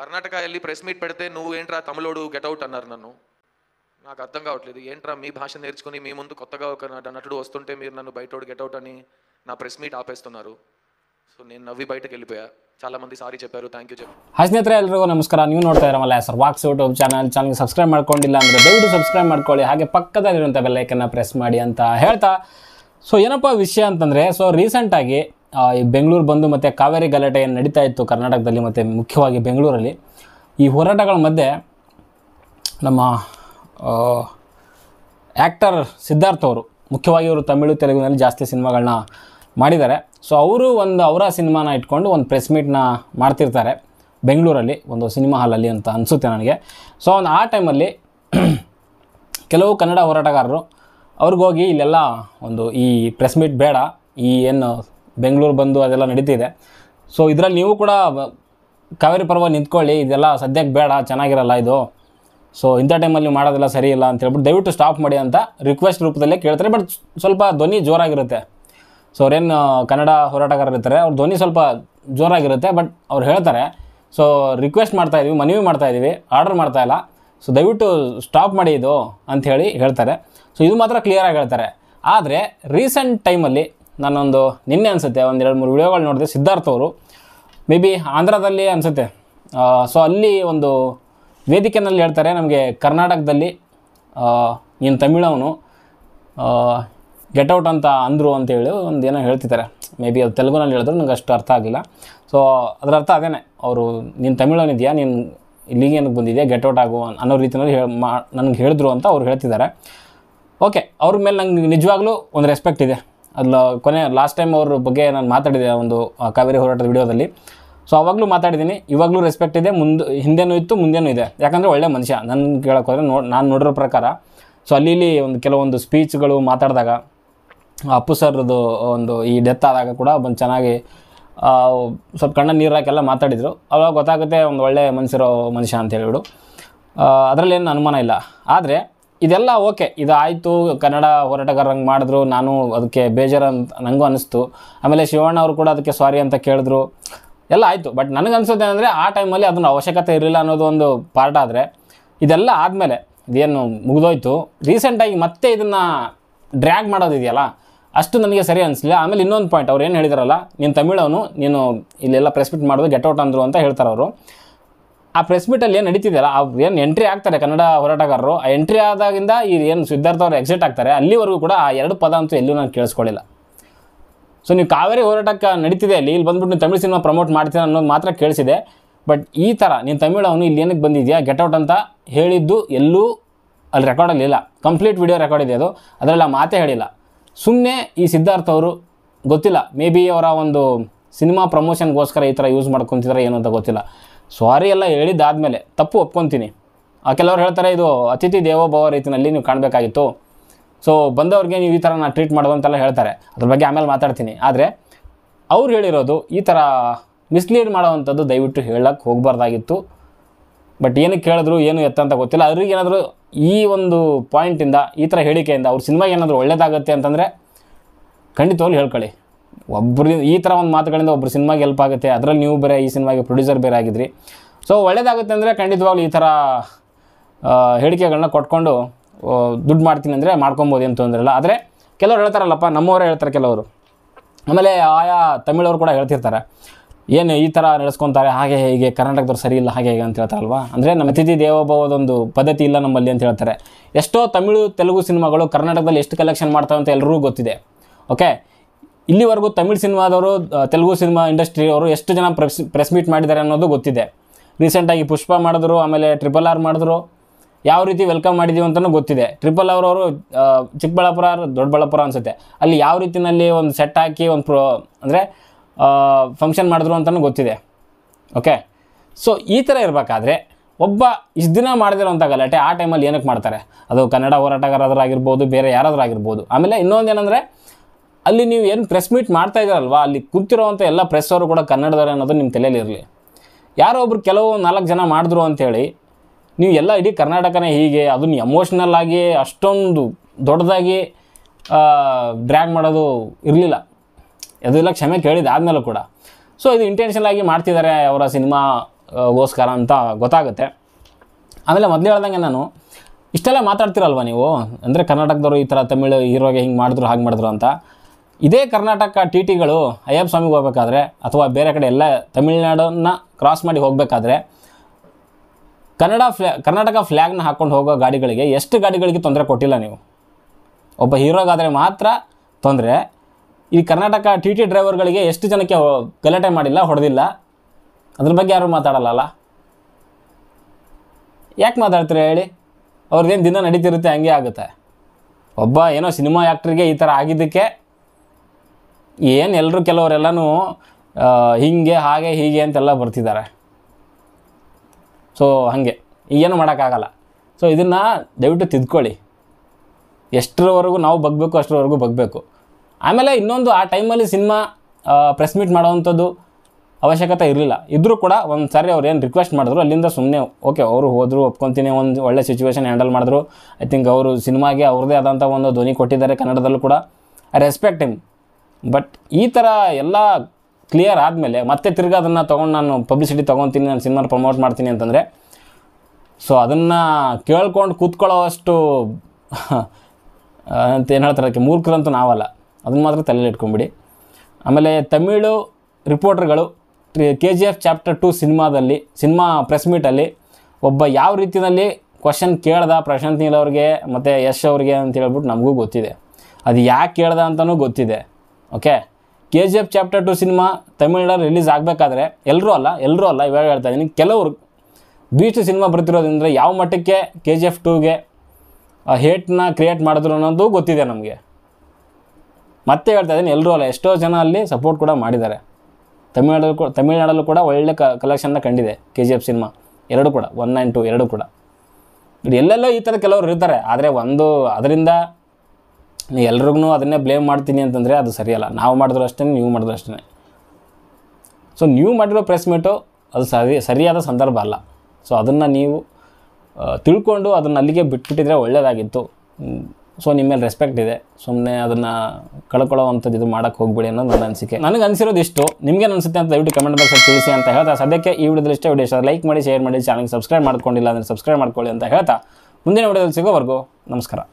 ಕರ್ನಾಟಕ ಎಲ್ಲಿ press meet ಪಡುತ್ತೆ ನೀವು ಏನರ ತಮಿಳೋಡು ಗೆಟ್ ಔಟ್ ಅನ್ನ ನಾನು ನಾಕಿ ಏನರ ಮೀ ಭಾಷೆ ಮೀ ಮುಂದೆ ನೇರ್ಚುಕ ನಟು ವಸ್ಟೇ ನಾನು ಗೆಟ್ ಔಟ್ ಅನ್ನ ನಾ ಪ್ರೆಸ್ ಮೀಟ್ ಆಪೇಸ್ರು ಸೊ ನಾನು ನವಿ ಬಯಾ ಚಾಲಾ ಮಂದಿ ಸಾರಿ ಥ್ಯಾಂಕ್ ಯು ಜನೇಹತ್ರ ಎಲ್ಲರಿಗೂ ನಮಸ್ಕಾರ ನೀವು ನೋಡ್ತಾ ಇರೋ ಮಲ್ಲ ಸರ್ ವಾಕ್ಸ್ ಯೂಟ್ಯೂಬ್ ಚಾನೆಲ್ ಚಾನಲ್ಗೆ ಸಬ್ಸ್ಕ್ರೈಬ್ ಮಾಡ್ಕೊಂಡಿಲ್ಲ ಅಂದ್ರೆ ದಯವಿಟ್ಟು ಸಬ್ಸ್ಕ್ರೈಬ್ ಮಾಡ್ಕೊಳ್ಳಿ ಹಾಗೆ ಬೆಲ್ ಐಕನ್ ಬೆಲ್ಲೈಕನ್ನ ಪ್ರೆಸ್ ಮಾಡಿ ಅಂತ ಹೇಳ್ತಾ ಸೊ ಏನಪ್ಪ ವಿಷಯ ಅಂತಂದರೆ ಸೊ ಆಗಿ ಈ ಬೆಂಗಳೂರು ಬಂದು ಮತ್ತು ಕಾವೇರಿ ಗಲಾಟೆ ಏನು ನಡೀತಾ ಇತ್ತು ಕರ್ನಾಟಕದಲ್ಲಿ ಮತ್ತು ಮುಖ್ಯವಾಗಿ ಬೆಂಗಳೂರಲ್ಲಿ ಈ ಹೋರಾಟಗಳ ಮಧ್ಯೆ ನಮ್ಮ ಆ್ಯಕ್ಟರ್ ಸಿದ್ಧಾರ್ಥ್ ಅವರು ಮುಖ್ಯವಾಗಿ ಅವರು ತಮಿಳು ತೆಲುಗಿನಲ್ಲಿ ಜಾಸ್ತಿ ಸಿನಿಮಾಗಳನ್ನ ಮಾಡಿದ್ದಾರೆ ಸೊ ಅವರು ಒಂದು ಅವರ ಸಿನಿಮಾನ ಇಟ್ಕೊಂಡು ಒಂದು ಪ್ರೆಸ್ ಮೀಟ್ನ ಮಾಡ್ತಿರ್ತಾರೆ ಬೆಂಗಳೂರಲ್ಲಿ ಒಂದು ಸಿನಿಮಾ ಹಾಲಲ್ಲಿ ಅಂತ ಅನಿಸುತ್ತೆ ನನಗೆ ಸೊ ಒಂದು ಆ ಟೈಮಲ್ಲಿ ಕೆಲವು ಕನ್ನಡ ಹೋರಾಟಗಾರರು ಅವ್ರಿಗೋಗಿ ಇಲ್ಲೆಲ್ಲ ಒಂದು ಈ ಪ್ರೆಸ್ ಮೀಟ್ ಬೇಡ ಈ ಏನು ಬೆಂಗಳೂರು ಬಂದು ಅದೆಲ್ಲ ನಡೀತಿದೆ ಸೊ ಇದರಲ್ಲಿ ನೀವು ಕೂಡ ಕಾವೇರಿ ಪರ್ವ ನಿಂತ್ಕೊಳ್ಳಿ ಇದೆಲ್ಲ ಸದ್ಯಕ್ಕೆ ಬೇಡ ಚೆನ್ನಾಗಿರಲ್ಲ ಇದು ಸೊ ಇಂಥ ಟೈಮಲ್ಲಿ ನೀವು ಮಾಡೋದೆಲ್ಲ ಸರಿ ಇಲ್ಲ ಅಂತ ಹೇಳ್ಬಿಟ್ಟು ದಯವಿಟ್ಟು ಸ್ಟಾಪ್ ಮಾಡಿ ಅಂತ ರಿಕ್ವೆಸ್ಟ್ ರೂಪದಲ್ಲೇ ಕೇಳ್ತಾರೆ ಬಟ್ ಸ್ವಲ್ಪ ಧ್ವನಿ ಜೋರಾಗಿರುತ್ತೆ ಸೊ ಅವ್ರೇನು ಕನ್ನಡ ಹೋರಾಟಗಾರರು ಇರ್ತಾರೆ ಅವ್ರ ಧ್ವನಿ ಸ್ವಲ್ಪ ಜೋರಾಗಿರುತ್ತೆ ಬಟ್ ಅವ್ರು ಹೇಳ್ತಾರೆ ಸೊ ರಿಕ್ವೆಸ್ಟ್ ಮಾಡ್ತಾ ಇದೀವಿ ಮನವಿ ಮಾಡ್ತಾ ಇದ್ದೀವಿ ಆರ್ಡರ್ ಮಾಡ್ತಾ ಇಲ್ಲ ಸೊ ದಯವಿಟ್ಟು ಸ್ಟಾಪ್ ಮಾಡಿ ಇದು ಅಂಥೇಳಿ ಹೇಳ್ತಾರೆ ಸೊ ಇದು ಮಾತ್ರ ಕ್ಲಿಯರಾಗಿ ಹೇಳ್ತಾರೆ ಆದರೆ ರೀಸೆಂಟ್ ಟೈಮಲ್ಲಿ ನಾನೊಂದು ನಿನ್ನೆ ಅನಿಸುತ್ತೆ ಒಂದು ಎರಡು ಮೂರು ವಿಡಿಯೋಗಳು ನೋಡಿದೆ ಸಿದ್ಧಾರ್ಥ ಅವರು ಮೇ ಬಿ ಆಂಧ್ರದಲ್ಲಿ ಅನಿಸುತ್ತೆ ಸೊ ಅಲ್ಲಿ ಒಂದು ವೇದಿಕೆನಲ್ಲಿ ಹೇಳ್ತಾರೆ ನಮಗೆ ಕರ್ನಾಟಕದಲ್ಲಿ ನೀನು ತಮಿಳವನು ಗೆಟೌಟ್ ಅಂತ ಅಂದರು ಅಂತೇಳಿ ಒಂದು ಏನೋ ಹೇಳ್ತಿದ್ದಾರೆ ಮೇ ಬಿ ಅದು ತೆಲುಗುನಲ್ಲಿ ಹೇಳಿದ್ರು ನನಗೆ ಅಷ್ಟು ಅರ್ಥ ಆಗಿಲ್ಲ ಸೊ ಅದರ ಅರ್ಥ ಅದೇನೆ ಅವರು ನೀನು ತಮಿಳನಿದೆಯಾ ನೀನು ಇಲ್ಲಿಗೆ ಏನಕ್ಕೆ ಬಂದಿದೆಯಾ ಔಟ್ ಆಗು ಅನ್ನೋ ರೀತಿಯಲ್ಲಿ ಹೇಳಿ ಮಾ ನನಗೆ ಹೇಳಿದ್ರು ಅಂತ ಅವ್ರು ಹೇಳ್ತಿದ್ದಾರೆ ಓಕೆ ಅವ್ರ ಮೇಲೆ ನಂಗೆ ನಿಜವಾಗ್ಲೂ ಒಂದು ರೆಸ್ಪೆಕ್ಟ್ ಇದೆ ಅದು ಕೊನೆ ಲಾಸ್ಟ್ ಟೈಮ್ ಅವ್ರ ಬಗ್ಗೆ ನಾನು ಮಾತಾಡಿದೆ ಒಂದು ಕಾವೇರಿ ಹೋರಾಟದ ವಿಡಿಯೋದಲ್ಲಿ ಸೊ ಅವಾಗಲೂ ಮಾತಾಡಿದ್ದೀನಿ ಇವಾಗಲೂ ರೆಸ್ಪೆಕ್ಟ್ ಇದೆ ಮುಂದೆ ಹಿಂದೆನೂ ಇತ್ತು ಮುಂದೇನೂ ಇದೆ ಯಾಕಂದರೆ ಒಳ್ಳೆ ಮನುಷ್ಯ ನನ್ನ ಕೇಳೋಕ್ಕೋದ್ರೆ ನೋ ನಾನು ನೋಡಿರೋ ಪ್ರಕಾರ ಸೊ ಅಲ್ಲಿ ಇಲ್ಲಿ ಒಂದು ಕೆಲವೊಂದು ಸ್ಪೀಚ್ಗಳು ಮಾತಾಡಿದಾಗ ಅಪ್ಪು ಸರ್ದು ಒಂದು ಈ ಡೆತ್ ಆದಾಗ ಕೂಡ ಬಂದು ಚೆನ್ನಾಗಿ ಸ್ವಲ್ಪ ಕಣ್ಣ ನೀರು ಹಾಕೆಲ್ಲ ಮಾತಾಡಿದರು ಅವಾಗ ಗೊತ್ತಾಗುತ್ತೆ ಒಂದು ಒಳ್ಳೆ ಮನುಷ್ಯರೋ ಮನುಷ್ಯ ಅಂತ ಹೇಳಿಬಿಡು ಅದರಲ್ಲೇನು ಅನುಮಾನ ಇಲ್ಲ ಆದರೆ ಇದೆಲ್ಲ ಓಕೆ ಇದು ಆಯಿತು ಕನ್ನಡ ಹೋರಾಟಗಾರಂಗೆ ಮಾಡಿದ್ರು ನಾನು ಅದಕ್ಕೆ ಬೇಜಾರು ಅಂತ ನನಗೂ ಅನಿಸ್ತು ಆಮೇಲೆ ಶಿವಣ್ಣ ಅವರು ಕೂಡ ಅದಕ್ಕೆ ಸಾರಿ ಅಂತ ಕೇಳಿದ್ರು ಎಲ್ಲ ಆಯಿತು ಬಟ್ ನನಗನ್ಸೋದು ಏನಂದರೆ ಆ ಟೈಮಲ್ಲಿ ಅದನ್ನ ಅವಶ್ಯಕತೆ ಇರಲಿಲ್ಲ ಅನ್ನೋದು ಒಂದು ಪಾರ್ಟ್ ಆದರೆ ಇದೆಲ್ಲ ಆದಮೇಲೆ ಇದೇನು ಮುಗಿದೋಯ್ತು ರೀಸೆಂಟಾಗಿ ಮತ್ತೆ ಇದನ್ನು ಡ್ರ್ಯಾಗ್ ಮಾಡೋದಿದೆಯಲ್ಲ ಅಷ್ಟು ನನಗೆ ಸರಿ ಅನಿಸಲಿಲ್ಲ ಆಮೇಲೆ ಇನ್ನೊಂದು ಪಾಯಿಂಟ್ ಅವ್ರು ಏನು ಹೇಳಿದಾರಲ್ಲ ನೀನು ತಮಿಳವನು ನೀನು ಇಲ್ಲೆಲ್ಲ ಪ್ರೆಸ್ಪೆಕ್ಟ್ ಮಾಡೋದು ಗೆಟ್ ಔಟ್ ಅಂದರು ಅಂತ ಹೇಳ್ತಾರೆ ಅವರು ಆ ಪ್ರೆಸ್ ಮೀಟಲ್ಲಿ ಏನು ನಡೀತಿದೆಯಲ್ಲ ಅವ್ರು ಏನು ಎಂಟ್ರಿ ಆಗ್ತಾರೆ ಕನ್ನಡ ಹೋರಾಟಗಾರರು ಆ ಎಂಟ್ರಿ ಆದಾಗಿಂದ ಈ ಏನು ಸಿದ್ಧಾರ್ಥ ಅವರು ಎಕ್ಸಿಟ್ ಆಗ್ತಾರೆ ಅಲ್ಲಿವರೆಗೂ ಕೂಡ ಆ ಎರಡು ಪದ ಅಂತೂ ಎಲ್ಲೂ ನಾನು ಕೇಳಿಸ್ಕೊಳ್ಳಿಲ್ಲ ಸೊ ನೀವು ಕಾವೇರಿ ಹೋರಾಟಕ್ಕೆ ನಡೀತಿದೆ ಅಲ್ಲಿ ಇಲ್ಲಿ ಬಂದ್ಬಿಟ್ಟು ನೀವು ತಮಿಳು ಸಿನಿಮಾ ಪ್ರಮೋಟ್ ಮಾಡ್ತೀನಿ ಅನ್ನೋದು ಮಾತ್ರ ಕೇಳಿಸಿದೆ ಬಟ್ ಈ ಥರ ನೀನು ತಮಿಳು ಅವನು ಇಲ್ಲಿ ಏನಕ್ಕೆ ಬಂದಿದೆಯಾ ಔಟ್ ಅಂತ ಹೇಳಿದ್ದು ಎಲ್ಲೂ ಅಲ್ಲಿ ರೆಕಾರ್ಡಲ್ಲಿ ಇಲ್ಲ ಕಂಪ್ಲೀಟ್ ವಿಡಿಯೋ ರೆಕಾರ್ಡ್ ಇದೆ ಅದು ಅದರಲ್ಲಿ ಆ ಮಾತೇ ಹೇಳಿಲ್ಲ ಸುಮ್ಮನೆ ಈ ಸಿದ್ಧಾರ್ಥ ಅವರು ಗೊತ್ತಿಲ್ಲ ಮೇ ಬಿ ಅವರ ಒಂದು ಸಿನಿಮಾ ಪ್ರಮೋಷನ್ಗೋಸ್ಕರ ಈ ಥರ ಯೂಸ್ ಮಾಡ್ಕೊತಿದ್ರೆ ಏನು ಅಂತ ಗೊತ್ತಿಲ್ಲ ಸಾರಿ ಎಲ್ಲ ಹೇಳಿದ್ದಾದಮೇಲೆ ತಪ್ಪು ಒಪ್ಕೊತೀನಿ ಕೆಲವರು ಹೇಳ್ತಾರೆ ಇದು ಅತಿಥಿ ದೇವೋಭವ ರೀತಿಯಲ್ಲಿ ನೀವು ಕಾಣಬೇಕಾಗಿತ್ತು ಸೊ ಬಂದವ್ರಿಗೆ ನೀವು ಈ ಥರ ನಾನು ಟ್ರೀಟ್ ಮಾಡೋದು ಅಂತೆಲ್ಲ ಹೇಳ್ತಾರೆ ಅದ್ರ ಬಗ್ಗೆ ಆಮೇಲೆ ಮಾತಾಡ್ತೀನಿ ಆದರೆ ಅವ್ರು ಹೇಳಿರೋದು ಈ ಥರ ಮಿಸ್ಲೀಡ್ ಮಾಡೋವಂಥದ್ದು ದಯವಿಟ್ಟು ಹೇಳಕ್ಕೆ ಹೋಗಬಾರ್ದಾಗಿತ್ತು ಬಟ್ ಏನಕ್ಕೆ ಕೇಳಿದ್ರು ಏನು ಎತ್ತ ಅಂತ ಗೊತ್ತಿಲ್ಲ ಅವ್ರಿಗೆ ಏನಾದರೂ ಈ ಒಂದು ಪಾಯಿಂಟಿಂದ ಈ ಥರ ಹೇಳಿಕೆಯಿಂದ ಅವ್ರ ಸಿನಿಮಾಗೆ ಏನಾದರೂ ಒಳ್ಳೇದಾಗುತ್ತೆ ಅಂತಂದರೆ ಖಂಡಿತವಾಗ್ಲೂ ಹೇಳ್ಕೊಳ್ಳಿ ಒಬ್ರಿಂದ ಈ ಥರ ಒಂದು ಮಾತುಗಳಿಂದ ಒಬ್ಬರು ಸಿನಿಮಾಗೆ ಹೆಲ್ಪ್ ಆಗುತ್ತೆ ಅದರಲ್ಲಿ ನೀವು ಬೇರೆ ಈ ಸಿನಿಮಾಗೆ ಪ್ರೊಡ್ಯೂಸರ್ ಬೇರೆ ಆಗಿದ್ರಿ ಸೊ ಒಳ್ಳೇದಾಗುತ್ತೆ ಅಂದರೆ ಖಂಡಿತವಾಗ್ಲೂ ಈ ಥರ ಹೇಳಿಕೆಗಳನ್ನ ಕೊಟ್ಕೊಂಡು ದುಡ್ಡು ಮಾಡ್ತೀನಿ ಅಂದರೆ ಮಾಡ್ಕೊಬೋದು ಏನು ತೊಂದರೆ ಇಲ್ಲ ಆದರೆ ಕೆಲವರು ಹೇಳ್ತಾರಲ್ಲಪ್ಪ ನಮ್ಮವರೇ ಹೇಳ್ತಾರೆ ಕೆಲವರು ಆಮೇಲೆ ಆಯಾ ತಮಿಳವರು ಕೂಡ ಹೇಳ್ತಿರ್ತಾರೆ ಏನು ಈ ಥರ ನಡೆಸ್ಕೊತಾರೆ ಹಾಗೆ ಹೀಗೆ ಕರ್ನಾಟಕದವ್ರು ಸರಿ ಇಲ್ಲ ಹಾಗೆ ಹೇಗೆ ಅಂತ ಹೇಳ್ತಾರಲ್ವಾ ಅಂದರೆ ನಮ್ಮ ಅತಿಥಿ ದೇವೋಭವದೊಂದು ಪದ್ಧತಿ ಇಲ್ಲ ನಮ್ಮಲ್ಲಿ ಅಂತ ಹೇಳ್ತಾರೆ ಎಷ್ಟೋ ತಮಿಳು ತೆಲುಗು ಸಿನಿಮಾಗಳು ಕರ್ನಾಟಕದಲ್ಲಿ ಎಷ್ಟು ಕಲೆಕ್ಷನ್ ಮಾಡ್ತಾವೆ ಅಂತ ಎಲ್ಲರಿಗೂ ಗೊತ್ತಿದೆ ಓಕೆ ಇಲ್ಲಿವರೆಗೂ ತಮಿಳ್ ಸಿನಿಮಾದವರು ತೆಲುಗು ಸಿನಿಮಾ ಅವರು ಎಷ್ಟು ಜನ ಪ್ರೆಸ್ ಪ್ರೆಸ್ ಮೀಟ್ ಮಾಡಿದ್ದಾರೆ ಅನ್ನೋದು ಗೊತ್ತಿದೆ ರೀಸೆಂಟಾಗಿ ಪುಷ್ಪ ಮಾಡಿದ್ರು ಆಮೇಲೆ ಟ್ರಿಪಲ್ ಆರ್ ಮಾಡಿದ್ರು ಯಾವ ರೀತಿ ವೆಲ್ಕಮ್ ಮಾಡಿದ್ದೀವಿ ಅಂತಲೂ ಗೊತ್ತಿದೆ ಟ್ರಿಪಲ್ ಅವರು ಚಿಕ್ಕಬಳ್ಳಾಪುರ ದೊಡ್ಡಬಳ್ಳಾಪುರ ಅನಿಸುತ್ತೆ ಅಲ್ಲಿ ಯಾವ ರೀತಿಯಲ್ಲಿ ಒಂದು ಸೆಟ್ ಹಾಕಿ ಒಂದು ಪ್ರೊ ಅಂದರೆ ಫಂಕ್ಷನ್ ಮಾಡಿದ್ರು ಅಂತಲೂ ಗೊತ್ತಿದೆ ಓಕೆ ಸೊ ಈ ಥರ ಇರಬೇಕಾದ್ರೆ ಒಬ್ಬ ಇಷ್ಟು ದಿನ ಅಂತ ಗಲಾಟೆ ಆ ಟೈಮಲ್ಲಿ ಏನಕ್ಕೆ ಮಾಡ್ತಾರೆ ಅದು ಕನ್ನಡ ಆಗಿರ್ಬೋದು ಬೇರೆ ಯಾರಾದರೂ ಆಗಿರ್ಬೋದು ಆಮೇಲೆ ಇನ್ನೊಂದು ಏನಂದರೆ ಅಲ್ಲಿ ನೀವು ಏನು ಪ್ರೆಸ್ ಮೀಟ್ ಮಾಡ್ತಾ ಇದ್ದೀರಲ್ವಾ ಅಲ್ಲಿ ಕೂತಿರೋವಂಥ ಎಲ್ಲ ಪ್ರೆಸ್ಸವರು ಕೂಡ ಕನ್ನಡದವ್ರು ಅನ್ನೋದು ನಿಮ್ಮ ತಲೆಯಲ್ಲಿರಲಿ ಯಾರೋ ಒಬ್ರು ಕೆಲವು ನಾಲ್ಕು ಜನ ಮಾಡಿದ್ರು ಅಂಥೇಳಿ ನೀವು ಎಲ್ಲ ಇಡೀ ಕರ್ನಾಟಕನೇ ಹೀಗೆ ಅದನ್ನು ಎಮೋಷ್ನಲ್ ಆಗಿ ಅಷ್ಟೊಂದು ದೊಡ್ಡದಾಗಿ ಡ್ರ್ಯಾಗ್ ಮಾಡೋದು ಇರಲಿಲ್ಲ ಅದೆಲ್ಲ ಕ್ಷಮೆ ಕೇಳಿದೆ ಆದಮೇಲೂ ಕೂಡ ಸೊ ಇದು ಇಂಟೆನ್ಷನಲ್ ಆಗಿ ಮಾಡ್ತಿದ್ದಾರೆ ಅವರ ಸಿನಿಮಾಗೋಸ್ಕರ ಅಂತ ಗೊತ್ತಾಗುತ್ತೆ ಆಮೇಲೆ ಮೊದಲು ಹೇಳ್ದಂಗೆ ನಾನು ಇಷ್ಟೆಲ್ಲ ಮಾತಾಡ್ತಿರಲ್ವ ನೀವು ಅಂದರೆ ಕರ್ನಾಟಕದವರು ಈ ಥರ ತಮಿಳು ಹೀರೋಗೆ ಹಿಂಗೆ ಮಾಡಿದ್ರು ಹಾಗೆ ಮಾಡಿದ್ರು ಅಂತ ಇದೇ ಕರ್ನಾಟಕ ಟಿ ಟಿಗಳು ಅಯ್ಯಪ್ಪ ಸ್ವಾಮಿಗೆ ಹೋಗ್ಬೇಕಾದ್ರೆ ಅಥವಾ ಬೇರೆ ಕಡೆ ಎಲ್ಲ ತಮಿಳುನಾಡನ್ನು ಕ್ರಾಸ್ ಮಾಡಿ ಹೋಗಬೇಕಾದ್ರೆ ಕನ್ನಡ ಫ್ಲ್ಯಾ ಕರ್ನಾಟಕ ಫ್ಲ್ಯಾಗ್ನ ಹಾಕ್ಕೊಂಡು ಹೋಗೋ ಗಾಡಿಗಳಿಗೆ ಎಷ್ಟು ಗಾಡಿಗಳಿಗೆ ತೊಂದರೆ ಕೊಟ್ಟಿಲ್ಲ ನೀವು ಒಬ್ಬ ಹೀರೋಗಾದರೆ ಮಾತ್ರ ತೊಂದರೆ ಈ ಕರ್ನಾಟಕ ಟಿ ಟಿ ಡ್ರೈವರ್ಗಳಿಗೆ ಎಷ್ಟು ಜನಕ್ಕೆ ಗಲಾಟೆ ಮಾಡಿಲ್ಲ ಹೊಡೆದಿಲ್ಲ ಅದ್ರ ಬಗ್ಗೆ ಯಾರು ಮಾತಾಡಲ್ಲ ಯಾಕೆ ಮಾತಾಡ್ತೀರ ಹೇಳಿ ಅವ್ರದ್ದೇನು ದಿನ ನಡೀತಿರುತ್ತೆ ಹಂಗೆ ಆಗುತ್ತೆ ಒಬ್ಬ ಏನೋ ಸಿನಿಮಾ ಆ್ಯಕ್ಟ್ರಿಗೆ ಈ ಥರ ಆಗಿದ್ದಕ್ಕೆ ಏನು ಎಲ್ಲರೂ ಕೆಲವರೆಲ್ಲನೂ ಹೀಗೆ ಹಾಗೆ ಹೀಗೆ ಅಂತೆಲ್ಲ ಬರ್ತಿದ್ದಾರೆ ಸೊ ಹಾಗೆ ಏನು ಮಾಡೋಕ್ಕಾಗಲ್ಲ ಸೊ ಇದನ್ನು ದಯವಿಟ್ಟು ತಿದ್ಕೊಳ್ಳಿ ಎಷ್ಟರವರೆಗೂ ನಾವು ಬಗ್ಬೇಕು ಅಷ್ಟರವರೆಗೂ ಬಗ್ಬೇಕು ಆಮೇಲೆ ಇನ್ನೊಂದು ಆ ಟೈಮಲ್ಲಿ ಸಿನಿಮಾ ಪ್ರೆಸ್ ಮೀಟ್ ಮಾಡೋವಂಥದ್ದು ಅವಶ್ಯಕತೆ ಇರಲಿಲ್ಲ ಇದ್ದರೂ ಕೂಡ ಒಂದು ಸಾರಿ ಅವ್ರು ಏನು ರಿಕ್ವೆಸ್ಟ್ ಮಾಡಿದ್ರು ಅಲ್ಲಿಂದ ಸುಮ್ಮನೆ ಓಕೆ ಅವರು ಹೋದರು ಒಪ್ಕೊತೀನಿ ಒಂದು ಒಳ್ಳೆ ಸಿಚುವೇಶನ್ ಹ್ಯಾಂಡಲ್ ಮಾಡಿದ್ರು ಐ ಥಿಂಕ್ ಅವರು ಸಿನಿಮಾಗೆ ಅವ್ರದ್ದೇ ಆದಂಥ ಒಂದು ಧ್ವನಿ ಕೊಟ್ಟಿದ್ದಾರೆ ಕನ್ನಡದಲ್ಲೂ ಕೂಡ ಐ ರೆಸ್ಪೆಕ್ಟ್ ಹಿಮ್ ಬಟ್ ಈ ಥರ ಎಲ್ಲ ಕ್ಲಿಯರ್ ಆದಮೇಲೆ ಮತ್ತೆ ತಿರ್ಗಿ ಅದನ್ನು ತೊಗೊಂಡು ನಾನು ಪಬ್ಲಿಸಿಟಿ ತೊಗೊತೀನಿ ನಾನು ಸಿನಿಮಾನ ಪ್ರಮೋಟ್ ಮಾಡ್ತೀನಿ ಅಂತಂದರೆ ಸೊ ಅದನ್ನು ಕೇಳ್ಕೊಂಡು ಕೂತ್ಕೊಳ್ಳೋವಷ್ಟು ಅಂತ ಏನು ಹೇಳ್ತಾರೆ ಅದಕ್ಕೆ ಮೂರ್ಖರಂತೂ ನಾವಲ್ಲ ಅದನ್ನು ಮಾತ್ರ ತಲೆಯಲ್ಲಿ ಆಮೇಲೆ ತಮಿಳು ರಿಪೋರ್ಟರ್ಗಳು K G F chapter two ಸಿನಿಮಾದಲ್ಲಿ ಸಿನಿಮಾ ಪ್ರೆಸ್ ಮೀಟಲ್ಲಿ ಒಬ್ಬ ಯಾವ ರೀತಿಯಲ್ಲಿ ಕ್ವಶನ್ ಕೇಳ್ದ ಪ್ರಶಾಂತ್ ನೀಲ್ ಅವ್ರಿಗೆ ಮತ್ತು ಯಶ್ ಅವ್ರಿಗೆ ಅಂತ ಹೇಳ್ಬಿಟ್ಟು ನಮಗೂ ಗೊತ್ತಿದೆ ಅದು ಯಾಕೆ ಕೇಳ್ದ ಅಂತಲೂ ಗೊತ್ತಿದೆ okay K G F chapter two cinema Tamil Nadu release ಆಗಬೇಕಾದ್ರೆ ಎಲ್ಲರೂ ಅಲ್ಲ ಎಲ್ಲರೂ ಅಲ್ಲ ಇವಾಗ ಹೇಳ್ತಾ ಇದ್ದೀನಿ ಕೆಲವರು ಬೀಚ್ ಸಿನಿಮಾ ಬರ್ತಿರೋದ್ರಿಂದ ಯಾವ ಮಟ್ಟಕ್ಕೆ ಕೆ ಜಿ ಎಫ್ ಟೂಗೆ ಹೇಟ್ನ ಕ್ರಿಯೇಟ್ ಮಾಡಿದ್ರು ಅನ್ನೋದು ಗೊತ್ತಿದೆ ನಮಗೆ ಮತ್ತೆ ಹೇಳ್ತಾ ಇದ್ದೀನಿ ಎಲ್ಲರೂ ಅಲ್ಲ ಎಷ್ಟೋ ಜನ ಅಲ್ಲಿ ಸಪೋರ್ಟ್ ಕೂಡ ಮಾಡಿದ್ದಾರೆ ತಮಿಳ್ನಾಡಲ್ಲೂ ಕೂಡ ತಮಿಳ್ನಾಡಲ್ಲೂ ಕೂಡ ಒಳ್ಳೆ ಕ ಕಲೆಕ್ಷನ್ನ ಕಂಡಿದೆ ಕೆ ಜಿ ಎಫ್ ಸಿನಿಮಾ ಎರಡು ಕೂಡ ಒನ್ ನೈನ್ ಟು ಎರಡು ಕೂಡ ಎಲ್ಲೆಲ್ಲೋ ಈ ಥರ ಕೆಲವರು ಇರ್ತಾರೆ ಆದರೆ ಒಂದು ಅದರಿಂದ ಎಲ್ರಿಗೂ ಅದನ್ನೇ ಬ್ಲೇಮ್ ಮಾಡ್ತೀನಿ ಅಂತಂದರೆ ಅದು ಸರಿಯಲ್ಲ ನಾವು ಮಾಡಿದ್ರು ಅಷ್ಟೇ ನೀವು ಮಾಡಿದ್ರು ಅಷ್ಟೇ ಸೊ ನೀವು ಮಾಡಿರೋ ಪ್ರೆಸ್ ಮೀಟು ಅದು ಸರಿ ಸರಿಯಾದ ಸಂದರ್ಭ ಅಲ್ಲ ಸೊ ಅದನ್ನು ನೀವು ತಿಳ್ಕೊಂಡು ಅದನ್ನು ಅಲ್ಲಿಗೆ ಬಿಟ್ಬಿಟ್ಟಿದ್ರೆ ಒಳ್ಳೆಯದಾಗಿತ್ತು ಸೊ ನಿಮ್ಮ ಮೇಲೆ ರೆಸ್ಪೆಕ್ಟ್ ಇದೆ ಸುಮ್ಮನೆ ಅದನ್ನು ಕಳ್ಕೊಳ್ಳೋ ಅಂಥದ್ದು ಇದು ಮಾಡೋಕ್ಕೆ ಹೋಗ್ಬಿಡಿ ಅನ್ನೋದು ನನ್ನ ಅನಿಸಿಕೆ ನನಗೆ ಅನಿಸಿರೋದು ಇಷ್ಟು ನಿಮಗೆ ಅನಿಸುತ್ತೆ ಅಂತ ದಯವಿಟ್ಟು ಕಮೆಂಟ್ ಬಾಕ್ಸಲ್ಲಿ ತಿಳಿಸಿ ಅಂತ ಹೇಳ್ತಾ ಸದ್ಯಕ್ಕೆ ಈ ವಿಡಿಯೋದಲ್ಲಿ ಇಷ್ಟ ವಿಡಿಯೋ ಇಷ್ಟ ಲೈಕ್ ಮಾಡಿ ಶೇರ್ ಮಾಡಿ ಚಾನಲ್ಗೆ ಸಬ್ಸ್ಕ್ರೈಬ್ ಮಾಡ್ಕೊಂಡಿಲ್ಲ ಅಂದರೆ ಸಬ್ಸ್ಕ್ರೈಬ್ ಮಾಡ್ಕೊಳ್ಳಿ ಅಂತ ಹೇಳ್ತಾ ಮುಂದಿನ ವಿಡಿಯೋದಲ್ಲಿ ಸಿಗೋವರೆಗೂ ನಮಸ್ಕಾರ